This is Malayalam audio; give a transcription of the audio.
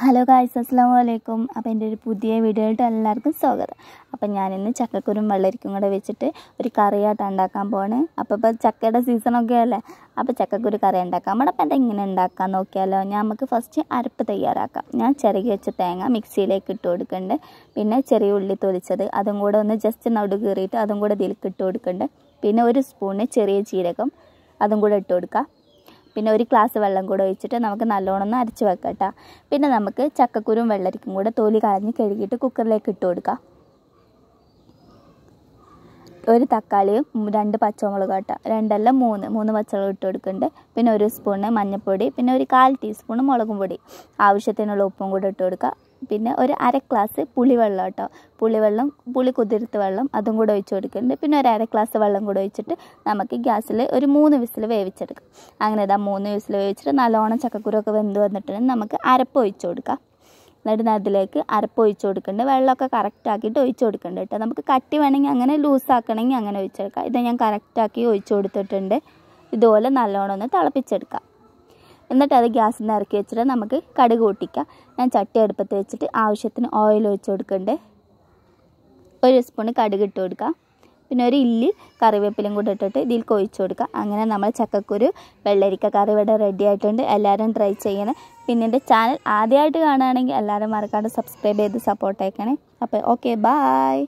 ഹലോ ഗായ്സ് അസ്സാം വലൈക്കും അപ്പോൾ എൻ്റെ ഒരു പുതിയ വീഡിയോയിട്ട് എല്ലാവർക്കും സ്വാഗതം അപ്പോൾ ഞാനിന്ന് ചക്കക്കുരും വെള്ളരിക്കും കൂടെ വെച്ചിട്ട് ഒരു കറിയായിട്ട് ഉണ്ടാക്കാൻ പോവാണ് അപ്പോൾ ഇപ്പോൾ ചക്കയുടെ സീസണൊക്കെ അല്ലേ അപ്പോൾ ചക്കക്കുരു കറി ഉണ്ടാക്കാം അവിടെ അപ്പം എന്തെങ്ങനെ ഉണ്ടാക്കാൻ നോക്കിയാലോ ഞാൻ നമുക്ക് ഫസ്റ്റ് അരപ്പ് തയ്യാറാക്കാം ഞാൻ ചിരകി വെച്ച തേങ്ങ മിക്സിയിലേക്ക് ഇട്ട് കൊടുക്കുന്നുണ്ട് പിന്നെ ചെറിയ ഉള്ളി തൊലിച്ചത് അതും കൂടെ ഒന്ന് ജസ്റ്റ് നടു കീറിയിട്ട് അതും കൂടെ ഇതിലേക്ക് ഇട്ട് കൊടുക്കുന്നുണ്ട് പിന്നെ ഒരു സ്പൂണ് ചെറിയ ജീരകം അതും കൂടെ ഇട്ട് കൊടുക്കാം പിന്നെ ഒരു ഗ്ലാസ് വെള്ളം കൂടെ ഒഴിച്ചിട്ട് നമുക്ക് നല്ലോണം ഒന്ന് അരച്ച് വെക്കാം പിന്നെ നമുക്ക് ചക്കക്കുരും വെള്ളരിക്കും കൂടെ തോലി കളഞ്ഞ് കഴുകിയിട്ട് കുക്കറിലേക്ക് ഇട്ട് കൊടുക്കാം ഒരു തക്കാളിയും രണ്ട് പച്ചമുളക് കേട്ടോ രണ്ടല്ല മൂന്ന് മൂന്ന് പച്ചമുളക് ഇട്ട് കൊടുക്കുന്നുണ്ട് പിന്നെ ഒരു സ്പൂണ് മഞ്ഞൾപ്പൊടി പിന്നെ ഒരു കാൽ ടീസ്പൂണ് മുളകും പൊടി ആവശ്യത്തിനുള്ള ഉപ്പും കൂടെ ഇട്ട് കൊടുക്കുക പിന്നെ ഒരു അര ഗ്ലാസ് പുളിവെള്ളം കേട്ടോ പുളിവെള്ളം പുളി കുതിർത്ത് വെള്ളം അതും കൂടെ ഒഴിച്ച് കൊടുക്കുന്നുണ്ട് പിന്നെ ഒരു അര ഗ്ലാസ് വെള്ളം കൂടെ ഒഴിച്ചിട്ട് നമുക്ക് ഗ്യാസിൽ ഒരു മൂന്ന് വിസിൽ വേവിച്ചെടുക്കാം അങ്ങനെ ഇതാ മൂന്ന് വിസിൽ വേവിച്ചിട്ട് നല്ലോണം ചക്കക്കുരൊക്കെ വെന്ത് വന്നിട്ടുണ്ടെങ്കിൽ നമുക്ക് അരപ്പ് ഒഴിച്ച് കൊടുക്കാം എന്നിട്ട് അതിലേക്ക് അരപ്പ് ഒഴിച്ച് കൊടുക്കുന്നുണ്ട് വെള്ളമൊക്കെ കറക്റ്റ് ആക്കിയിട്ട് ഒഴിച്ച് കൊടുക്കുന്നുണ്ട് കേട്ടോ നമുക്ക് കട്ടി വേണമെങ്കിൽ അങ്ങനെ ലൂസാക്കണമെങ്കിൽ അങ്ങനെ ഒഴിച്ചെടുക്കാം ഇത് ഞാൻ കറക്റ്റാക്കി ഒഴിച്ച് കൊടുത്തിട്ടുണ്ട് ഇതുപോലെ നല്ലോണം ഒന്ന് തിളപ്പിച്ചെടുക്കാം എന്നിട്ട് അത് ഗ്യാസിൽ നിന്ന് ഇറക്കി വെച്ചിട്ട് നമുക്ക് കടുക് പൊട്ടിക്കാം ഞാൻ ചട്ടി അടുപ്പത്ത് വെച്ചിട്ട് ആവശ്യത്തിന് ഓയിൽ ഒഴിച്ച് കൊടുക്കണ്ടേ ഒരു സ്പൂൺ കടുക് ഇട്ട് കൊടുക്കാം പിന്നെ ഒരു ഇല്ലി കറിവേപ്പിലും കൂടെ ഇട്ടിട്ട് ഇതിൽ കൊഴിച്ച് കൊടുക്കാം അങ്ങനെ നമ്മൾ ചക്കക്കുരു വെള്ളരിക്ക കറി ഇവിടെ റെഡി ആയിട്ടുണ്ട് എല്ലാവരും ട്രൈ ചെയ്യണേ പിന്നെ എൻ്റെ ചാനൽ ആദ്യമായിട്ട് കാണുകയാണെങ്കിൽ എല്ലാവരും മറക്കാണ്ട് സബ്സ്ക്രൈബ് ചെയ്ത് സപ്പോർട്ട് അയക്കണേ അപ്പോൾ ഓക്കെ ബായ്